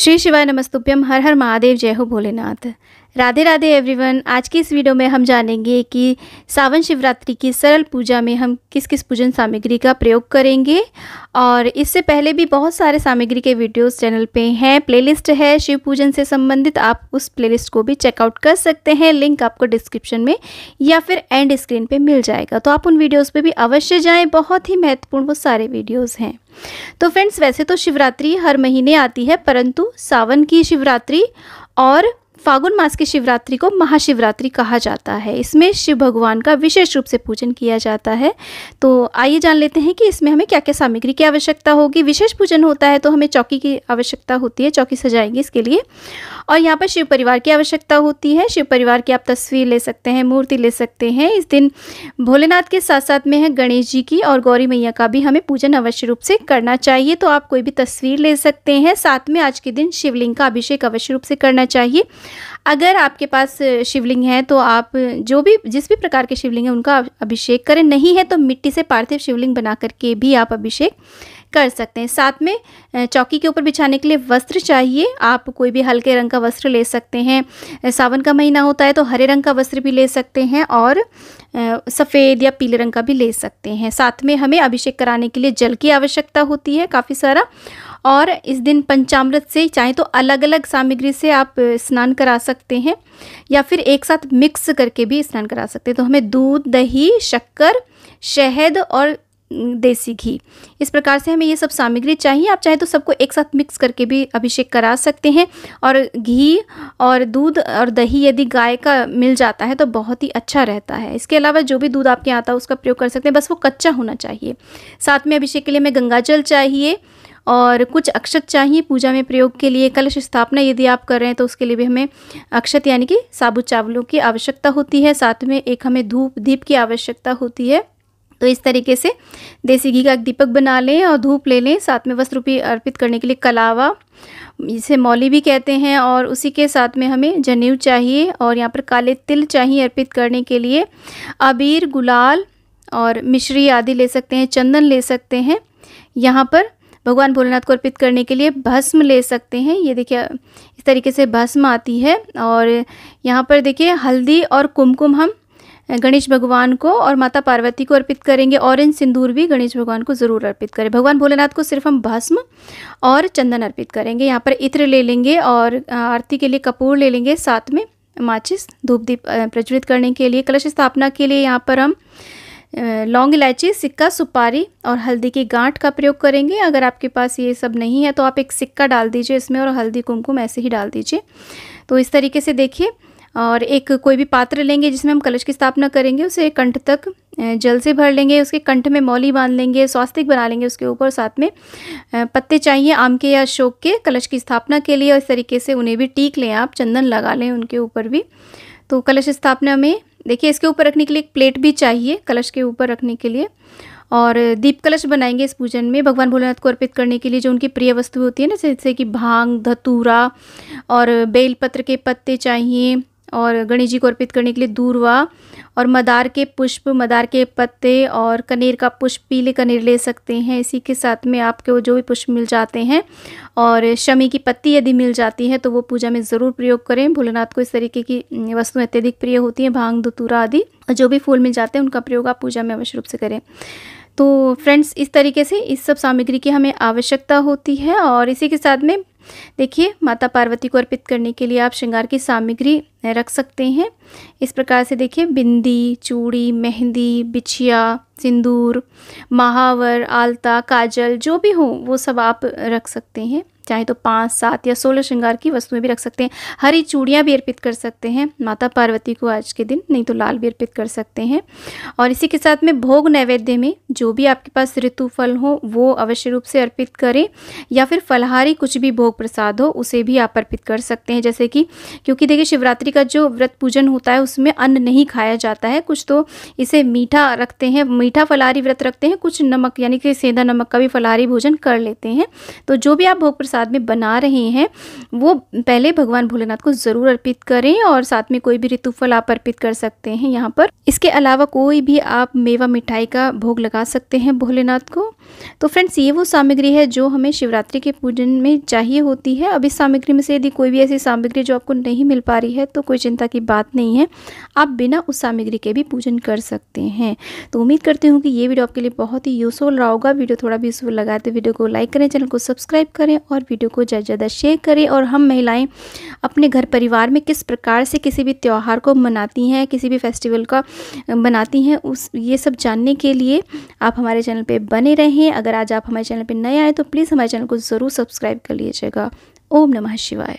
श्री शिवाय नमस्तुभ्यम हर हर महादेव जय हो भोलेनाथ राधे राधे एवरीवन आज की इस वीडियो में हम जानेंगे कि सावन शिवरात्रि की सरल पूजा में हम किस किस पूजन सामग्री का प्रयोग करेंगे और इससे पहले भी बहुत सारे सामग्री के वीडियोस चैनल पे हैं प्लेलिस्ट है शिव पूजन से संबंधित आप उस प्लेलिस्ट को भी चेकआउट कर सकते हैं लिंक आपको डिस्क्रिप्शन में या फिर एंड स्क्रीन पर मिल जाएगा तो आप उन वीडियोज़ पर भी अवश्य जाएँ बहुत ही महत्वपूर्ण वो सारे वीडियोज़ हैं तो फ्रेंड्स वैसे तो शिवरात्रि हर महीने आती है परंतु सावन की शिवरात्रि और फागुन मास की शिवरात्रि को महाशिवरात्रि कहा जाता है इसमें शिव भगवान का विशेष रूप से पूजन किया जाता है तो आइए जान लेते हैं कि इसमें हमें क्या क्या सामग्री की आवश्यकता होगी विशेष पूजन होता है तो हमें चौकी की आवश्यकता होती है चौकी सजाएंगे इसके लिए और यहाँ पर शिव परिवार की आवश्यकता होती है शिव परिवार की आप तस्वीर ले सकते हैं मूर्ति ले सकते हैं इस दिन भोलेनाथ के साथ साथ में है गणेश जी की और गौरी मैया का भी हमें पूजन अवश्य रूप से करना चाहिए तो आप कोई भी तस्वीर ले सकते हैं साथ में आज के दिन शिवलिंग का अभिषेक अवश्य रूप से करना चाहिए अगर आपके पास शिवलिंग है तो आप जो भी जिस भी प्रकार के शिवलिंग है उनका अभिषेक करें नहीं है तो मिट्टी से पार्थिव शिवलिंग बना करके भी आप अभिषेक कर सकते हैं साथ में चौकी के ऊपर बिछाने के लिए वस्त्र चाहिए आप कोई भी हल्के रंग का वस्त्र ले सकते हैं सावन का महीना होता है तो हरे रंग का वस्त्र भी ले सकते हैं और सफ़ेद या पीले रंग का भी ले सकते हैं साथ में हमें अभिषेक कराने के लिए जल की आवश्यकता होती है काफ़ी सारा और इस दिन पंचामृत से चाहे तो अलग अलग सामग्री से आप स्नान करा सकते हैं या फिर एक साथ मिक्स करके भी स्नान करा सकते हैं तो हमें दूध दही शक्कर शहद और देसी घी इस प्रकार से हमें ये सब सामग्री चाहिए आप चाहे तो सबको एक साथ मिक्स करके भी अभिषेक करा सकते हैं और घी और दूध और दही यदि गाय का मिल जाता है तो बहुत ही अच्छा रहता है इसके अलावा जो भी दूध आपके आता है उसका प्रयोग कर सकते हैं बस वो कच्चा होना चाहिए साथ में अभिषेक के लिए हमें गंगा चाहिए और कुछ अक्षत चाहिए पूजा में प्रयोग के लिए कलश स्थापना यदि आप कर रहे हैं तो उसके लिए भी हमें अक्षत यानी कि साबुत चावलों की आवश्यकता होती है साथ में एक हमें धूप दीप की आवश्यकता होती है तो इस तरीके से देसी घी का एक दीपक बना लें और धूप ले लें साथ में वस्त्र रूपी अर्पित करने के लिए कलावा जिसे मौली भी कहते हैं और उसी के साथ में हमें जनेऊ चाहिए और यहाँ पर काले तिल चाहिए अर्पित करने के लिए अबीर गुलाल और मिश्री आदि ले सकते हैं चंदन ले सकते हैं यहाँ पर भगवान भोलेनाथ को अर्पित करने के लिए भस्म ले सकते हैं ये देखिए इस तरीके से भस्म आती है और यहाँ पर देखिए हल्दी और कुमकुम हम गणेश भगवान को और माता पार्वती को अर्पित करेंगे ऑरेंज सिंदूर भी गणेश भगवान को ज़रूर अर्पित करें भगवान भोलेनाथ को सिर्फ हम भस्म और चंदन अर्पित करेंगे यहाँ पर इत्र ले लेंगे और आरती के लिए कपूर ले लेंगे साथ में माचिस धूप दीप प्रज्वलित करने के लिए कलश स्थापना के लिए यहाँ पर हम लौंग इलायची सिक्का सुपारी और हल्दी की गांठ का प्रयोग करेंगे अगर आपके पास ये सब नहीं है तो आप एक सिक्का डाल दीजिए इसमें और हल्दी कुमकुम ऐसे ही डाल दीजिए तो इस तरीके से देखिए और एक कोई भी पात्र लेंगे जिसमें हम कलश की स्थापना करेंगे उसे कंठ तक जल से भर लेंगे उसके कंठ में मौली बांध लेंगे स्वास्तिक बना लेंगे उसके ऊपर साथ में पत्ते चाहिए आम के या अशोक के कलश की स्थापना के लिए और इस तरीके से उन्हें भी टीक लें आप चंदन लगा लें उनके ऊपर भी तो कलश स्थापना में देखिए इसके ऊपर रखने के लिए एक प्लेट भी चाहिए कलश के ऊपर रखने के लिए और दीप कलश बनाएंगे इस पूजन में भगवान भोलेनाथ को अर्पित करने के लिए जो उनकी प्रिय वस्तु होती है ना जैसे कि भांग धतूरा और बेलपत्र के पत्ते चाहिए और गणेश जी को अर्पित करने के लिए दूरवा और मदार के पुष्प मदार के पत्ते और कनेर का पुष्प पीले कनेर ले सकते हैं इसी के साथ में आपके जो भी पुष्प मिल जाते हैं और शमी की पत्ती यदि मिल जाती है तो वो पूजा में ज़रूर प्रयोग करें भोलेनाथ को इस तरीके की वस्तुएं अत्यधिक प्रिय होती हैं भांग दतूरा आदि जो भी फूल मिल जाते हैं उनका प्रयोग आप पूजा में अवश्य रूप से करें तो फ्रेंड्स इस तरीके से इस सब सामग्री की हमें आवश्यकता होती है और इसी के साथ में देखिए माता पार्वती को अर्पित करने के लिए आप श्रृंगार की सामग्री रख सकते हैं इस प्रकार से देखिए बिंदी चूड़ी मेहंदी बिछिया सिंदूर महावर आलता काजल जो भी हो वो सब आप रख सकते हैं चाहे तो पाँच सात या सोलह श्रृंगार की वस्तुएं भी रख सकते हैं हरी चूड़ियाँ भी अर्पित कर सकते हैं माता पार्वती को आज के दिन नहीं तो लाल भी अर्पित कर सकते हैं और इसी के साथ में भोग नैवेद्य में जो भी आपके पास ऋतु फल हो वो अवश्य रूप से अर्पित करें या फिर फलहारी कुछ भी भोग प्रसाद हो उसे भी आप अर्पित कर सकते हैं जैसे कि क्योंकि देखिए शिवरात्रि का जो व्रत पूजन होता है उसमें अन्न नहीं खाया जाता है कुछ तो इसे मीठा रखते हैं मीठा फलहारी व्रत रखते हैं कुछ नमक यानी कि सेंधा नमक का भी फलहारी भोजन कर लेते हैं तो जो भी आप भोग प्रसाद साथ में बना रहे हैं वो पहले भगवान भोलेनाथ को ज़रूर अर्पित करें और साथ में कोई भी ऋतुफल आप अर्पित कर सकते हैं यहाँ पर इसके अलावा कोई भी आप मेवा मिठाई का भोग लगा सकते हैं भोलेनाथ को तो फ्रेंड्स ये वो सामग्री है जो हमें शिवरात्रि के पूजन में चाहिए होती है अब इस सामग्री में से यदि कोई भी ऐसी सामग्री जो आपको नहीं मिल पा रही है तो कोई चिंता की बात नहीं है आप बिना उस सामग्री के भी पूजन कर सकते हैं तो उम्मीद करती हूँ कि ये वीडियो आपके लिए बहुत ही यूज़फुल रहा होगा वीडियो थोड़ा भी यूज़फुल लगाए तो वीडियो को लाइक करें चैनल को सब्सक्राइब करें और और वीडियो को ज़्यादा ज़्यादा शेयर करें और हम महिलाएं अपने घर परिवार में किस प्रकार से किसी भी त्यौहार को मनाती हैं किसी भी फेस्टिवल का मनाती हैं उस ये सब जानने के लिए आप हमारे चैनल पर बने रहें अगर आज आप हमारे चैनल पर नए आए तो प्लीज़ हमारे चैनल को ज़रूर सब्सक्राइब कर लीजिएगा ओम नमः शिवाय